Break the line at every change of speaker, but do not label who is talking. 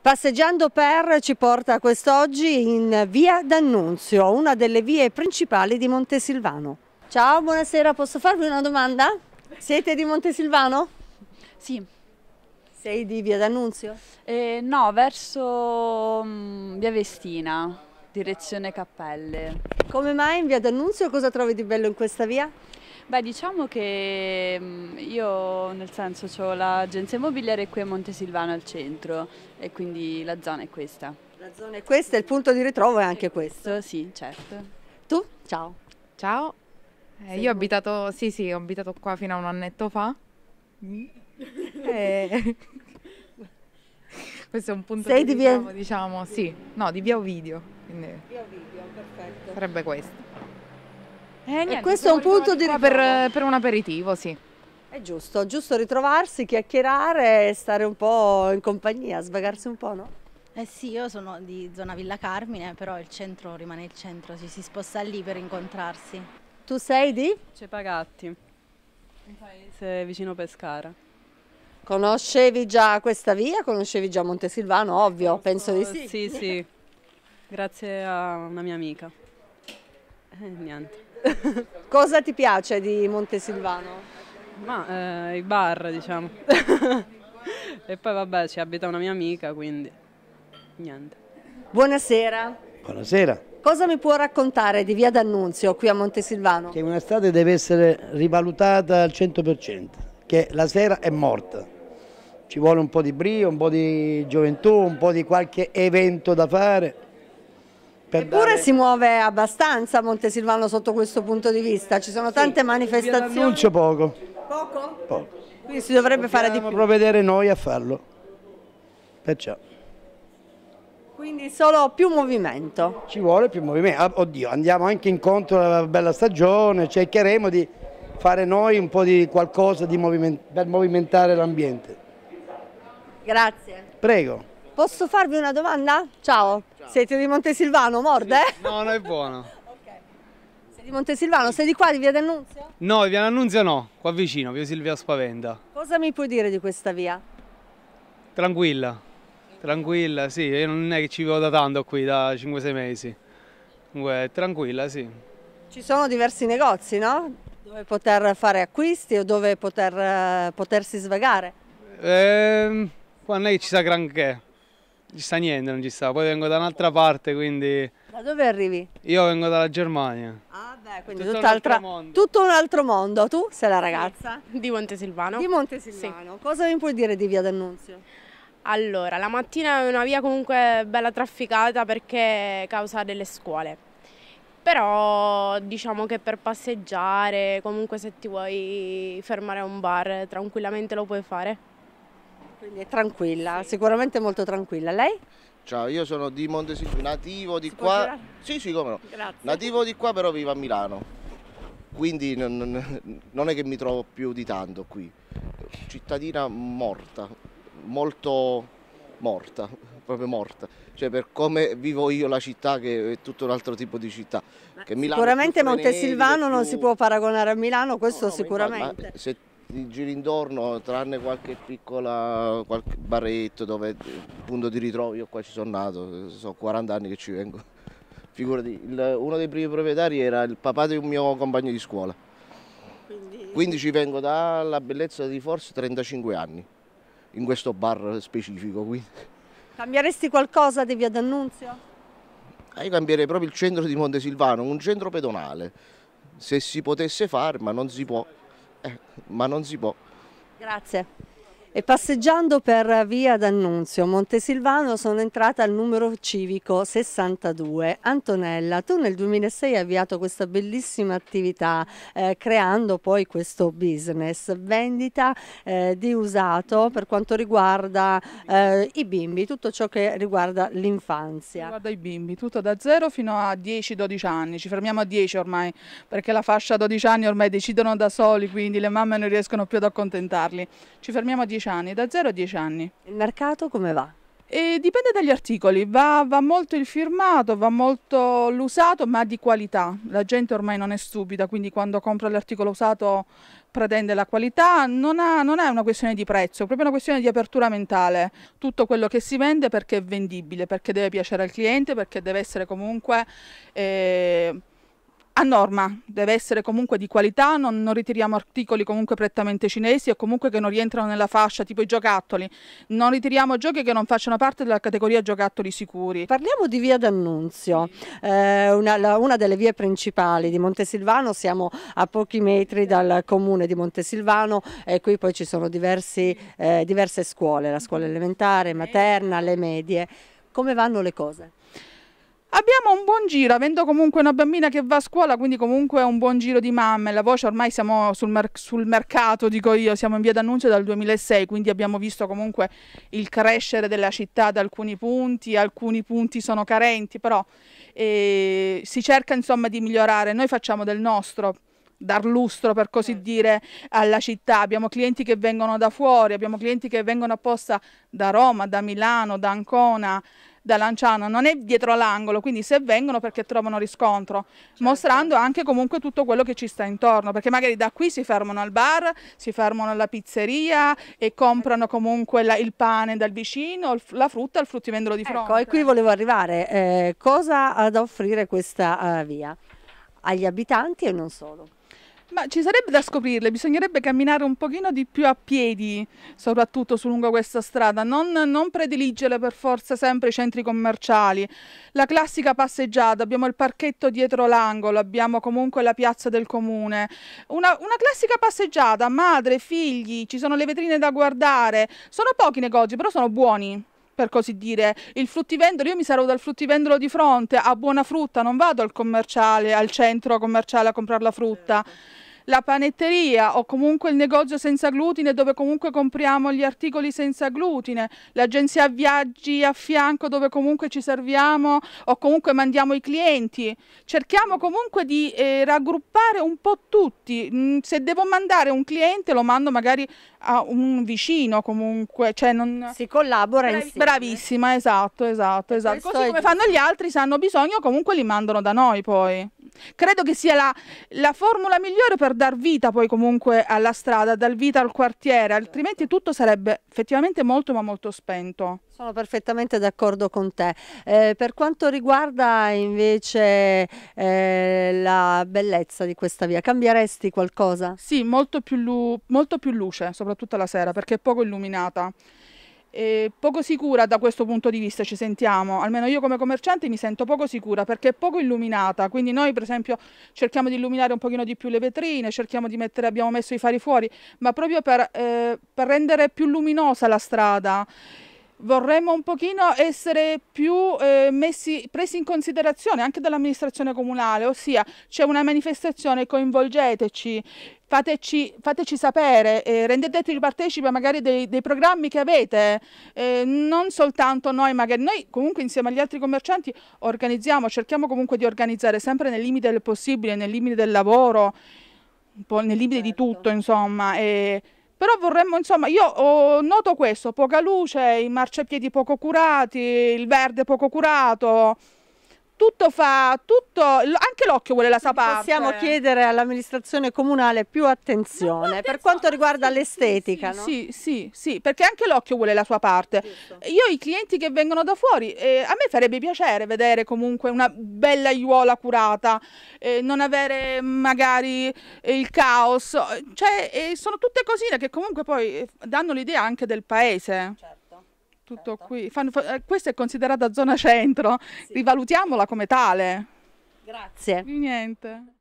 Passeggiando per ci porta quest'oggi in via D'Annunzio, una delle vie principali di Montesilvano. Ciao, buonasera, posso farvi una domanda? Siete di Montesilvano? Sì. Sei di via D'Annunzio? Eh, no, verso um, via Vestina, direzione Cappelle. Come mai in via D'Annunzio? Cosa trovi di bello in questa via? Beh, diciamo che mm, io nel senso ho l'agenzia immobiliare qui a Montesilvano al centro e quindi la zona è questa. La zona è questa e il punto di ritrovo è anche questo. questo. Sì, certo. Tu? Ciao. Ciao. Eh, io ho abitato, sì sì, ho
abitato qua fino a un annetto fa. Mm.
Eh.
questo è un punto Sei di, di ritrovo, via... diciamo, sì. No, di via Ovidio. Quindi...
Via Ovidio, perfetto. Sarebbe questo. Eh, niente, e questo è un punto di per, eh, per un aperitivo, sì. È giusto, giusto ritrovarsi, chiacchierare, stare un po' in compagnia, svagarsi un po', no? Eh sì, io sono di zona Villa Carmine, però il centro rimane il centro, ci si sposta lì per incontrarsi. Tu sei di? Cepagatti, un paese vicino Pescara. Conoscevi già questa via? Conoscevi già Montesilvano? Ovvio, so, penso di sì. Sì, sì, grazie a una mia
amica. Eh, niente.
Cosa ti piace di Montesilvano?
Ma eh, i bar, diciamo. e poi vabbè, ci abita
una mia amica, quindi niente. Buonasera. Buonasera. Cosa mi può raccontare di Via D'Annunzio qui a Montesilvano? Che una strada deve essere rivalutata al 100%, che la sera è morta. Ci vuole un po' di brio, un po' di gioventù, un po' di qualche evento da fare Eppure dare... si muove abbastanza Montesilvano sotto questo punto di vista, ci sono tante sì, manifestazioni. Annuncio poco. Poco? Poco. Quindi si dovrebbe Dobbiamo fare di più. Dobbiamo provvedere noi a farlo. Perciò. Quindi solo più movimento. Ci vuole più movimento. Ah, oddio, andiamo anche incontro alla bella stagione, cercheremo di fare noi un po' di qualcosa di moviment per movimentare l'ambiente. Grazie. Prego. Posso farvi una domanda? Ciao, Ciao. siete di Montesilvano, morde? No, non è buono. okay. Sei di Montesilvano, sei di qua, di Via D'Annunzio? No, di Via D'Annunzio no, qua vicino, Via Silvia Spaventa. Cosa mi puoi dire di questa via? Tranquilla, tranquilla, sì, io non è che ci vivo da tanto qui, da 5-6 mesi. Comunque, tranquilla, sì. Ci sono diversi negozi, no? Dove poter fare acquisti o dove poter, eh, potersi svagare? Eh, qua non è che ci sa granché ci sta niente, non ci sta. Poi vengo da un'altra parte, quindi... Da dove arrivi? Io vengo dalla Germania. Ah beh, quindi tutto, tutt'altra, tutto un altro mondo. Tu sei la ragazza?
Di Montesilvano. Di Montesilvano.
Sì. Cosa mi puoi dire di Via d'Annunzio?
Allora, la mattina è una via comunque bella trafficata perché causa delle scuole. Però diciamo che per passeggiare, comunque se ti vuoi fermare a un bar, tranquillamente lo puoi fare.
Quindi è tranquilla, sì. sicuramente molto tranquilla. Lei?
Ciao, io sono di Montesino, nativo di si qua. Sì, sì, come no. Grazie. Nativo di qua, però vivo a Milano. Quindi non, non è che mi trovo più di tanto qui. Cittadina morta, molto morta, proprio morta. Cioè per come vivo io la città che è tutto un altro tipo di città. sicuramente Montesilvano
più... non si può paragonare a Milano, questo no, no, sicuramente.
Infatti, se i giri intorno, tranne qualche piccola qualche barretto dove punto di ritrovo, io qua ci sono nato, sono 40 anni che ci vengo. Figurati, il, uno dei primi proprietari era il papà di un mio compagno di scuola. Quindi, Quindi ci vengo dalla bellezza di forse 35 anni, in questo bar specifico. Quindi.
Cambieresti qualcosa di via D'Annunzio?
Ah, io cambierei proprio il centro di Montesilvano, un centro pedonale, se si potesse fare, ma non si può ma non si può.
Grazie e passeggiando per via D'Annunzio, Montesilvano, sono entrata al numero civico 62. Antonella, tu nel 2006 hai avviato questa bellissima attività eh, creando poi questo business, vendita eh, di usato per quanto riguarda eh, i bimbi, tutto ciò che riguarda l'infanzia. Riguarda i bimbi, tutto da 0 fino a
10-12 anni, ci fermiamo a 10 ormai perché la fascia 12 anni ormai decidono da soli, quindi le mamme non riescono più ad accontentarli. Ci fermiamo a 10 anni, da 0 a 10 anni. Il mercato come va? E dipende dagli articoli, va, va, molto il firmato, va molto l'usato, ma di qualità. La gente ormai non è stupida, quindi quando compra l'articolo usato pretende la qualità, non, ha, non, è una questione di prezzo, è proprio una questione di apertura mentale. Tutto quello che si vende perché è vendibile, perché deve piacere al cliente, perché deve essere comunque eh, a norma, deve essere comunque di qualità, non, non, ritiriamo articoli comunque prettamente cinesi o comunque che non rientrano nella fascia, tipo i giocattoli, non ritiriamo giochi
che non facciano parte della categoria giocattoli sicuri. Parliamo di via d'Annunzio, eh, una, una, delle vie principali di Montesilvano, siamo a pochi metri dal comune di Montesilvano e qui poi ci sono diversi, eh, diverse scuole, la scuola elementare, materna, le medie, come vanno le cose? Abbiamo un buon giro, avendo
comunque una bambina che va a scuola, quindi comunque un buon giro di mamme. La voce ormai siamo sul, mer sul mercato, dico io, siamo in via d'annuncio dal 2006, quindi abbiamo visto comunque il crescere della città da alcuni punti, alcuni punti sono carenti, però eh, si cerca insomma di migliorare. Noi facciamo del nostro dar lustro per così certo. dire alla città. Abbiamo clienti che vengono da fuori, abbiamo clienti che vengono apposta da Roma, da Milano, da Ancona, da Lanciano non è dietro l'angolo, quindi se vengono perché trovano riscontro, certo. mostrando anche comunque tutto quello che ci sta intorno, perché magari da qui si fermano al bar, si fermano alla pizzeria e comprano comunque la, il pane dal vicino,
la frutta il fruttivendolo di ecco, fronte. Ecco, e qui volevo arrivare, eh, cosa ha da offrire questa uh, via agli abitanti e non solo? Ma ci sarebbe da scoprirle,
bisognerebbe camminare un pochino di più a piedi, soprattutto su lungo questa strada, non, non prediligere per forza sempre i centri commerciali. La classica passeggiata, abbiamo il parchetto dietro l'angolo, abbiamo comunque la piazza del comune. Una, una classica passeggiata, madre, figli, ci sono le vetrine da guardare, sono pochi negozi, però sono buoni per così dire, il fruttivendolo, io mi sarò dal fruttivendolo di fronte, a buona frutta, non vado al commerciale, al centro commerciale a comprare la frutta. Certo la panetteria o comunque il negozio senza glutine dove comunque compriamo gli articoli senza glutine, l'agenzia viaggi a fianco dove comunque ci serviamo o comunque mandiamo i clienti. Cerchiamo comunque di eh, raggruppare un po' tutti. Mm, se devo mandare un cliente lo mando magari a un vicino comunque. Cioè non... Si collabora Bravi- insieme. Bravissima, esatto, esatto, esatto. Così come fanno gli altri, se hanno bisogno comunque li mandano da noi poi. Credo che sia la, la formula migliore per dar vita poi comunque alla
strada, dar vita al quartiere, altrimenti certo. tutto sarebbe effettivamente molto ma molto spento. Sono perfettamente d'accordo con te. Eh, per quanto riguarda invece eh, la bellezza di questa via, cambieresti qualcosa? Sì, molto
più, molto più luce, soprattutto la sera, perché è poco illuminata eh, poco sicura da questo punto di vista ci sentiamo, almeno io come commerciante mi sento poco sicura perché è poco illuminata, quindi noi per esempio cerchiamo di illuminare un pochino di più le vetrine, cerchiamo di mettere, abbiamo messo i fari fuori, ma proprio per, eh, per rendere più luminosa la strada vorremmo un pochino essere più eh, messi, presi in considerazione anche dall'amministrazione comunale, ossia c'è una manifestazione, coinvolgeteci, fateci, fateci sapere, eh, rendeteci partecipe magari dei, dei, programmi che avete, eh, non soltanto noi magari, noi comunque insieme agli altri commercianti organizziamo, cerchiamo comunque di organizzare sempre nel limite del possibile, nel limite del lavoro, un po' nel limite certo. di tutto insomma. E, però vorremmo, insomma, io oh, noto questo, poca luce, i marciapiedi poco curati, il verde poco curato tutto fa, tutto,
anche l'occhio vuole la sua parte. Possiamo chiedere all'amministrazione comunale più attenzione no, per quanto riguarda sì, l'estetica. Sì, no? sì, sì, sì, perché anche l'occhio vuole la sua parte. Giusto.
Io i clienti che vengono da fuori, eh, a me farebbe piacere vedere comunque una bella aiuola curata, eh, non avere magari eh, il caos, cioè eh, sono tutte cosine che comunque poi eh, danno l'idea anche del paese. Certo tutto certo. qui. Fanno, eh, questa è considerata zona centro, sì. rivalutiamola come tale. Grazie. Niente.